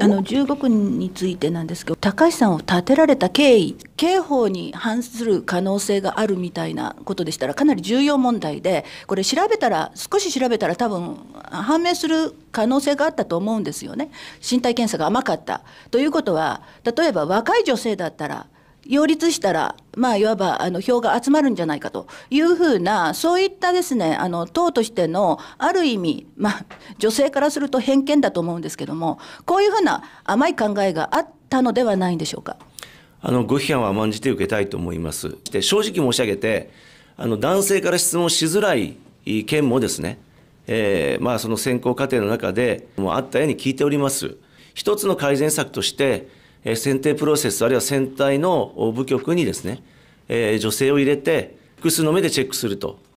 あの15区についてなんですけど高橋さんを立てられた経緯刑法に反する可能性があるみたいなことでしたらかなり重要問題でこれ調べたら少し調べたら多分判明する可能性があったと思うんですよね身体検査が甘かったということは例えば若い女性だったら擁立したら、まあ、いわばあの票が集まるんじゃないかというふうな、そういったですね、あの党としてのある意味、まあ、女性からすると偏見だと思うんですけども、こういうふうな甘い考えがあったのではないんでしょうか。あのご批判は甘んじて受けたいと思います。で正直申し上げて、あの男性から質問しづらい件もですね、えー、まあ、その選考過程の中でもあったように聞いております。一つの改善策としてえ選定プロセスあるいは選対の部局にですねえ女性を入れて複数の目でチェックすると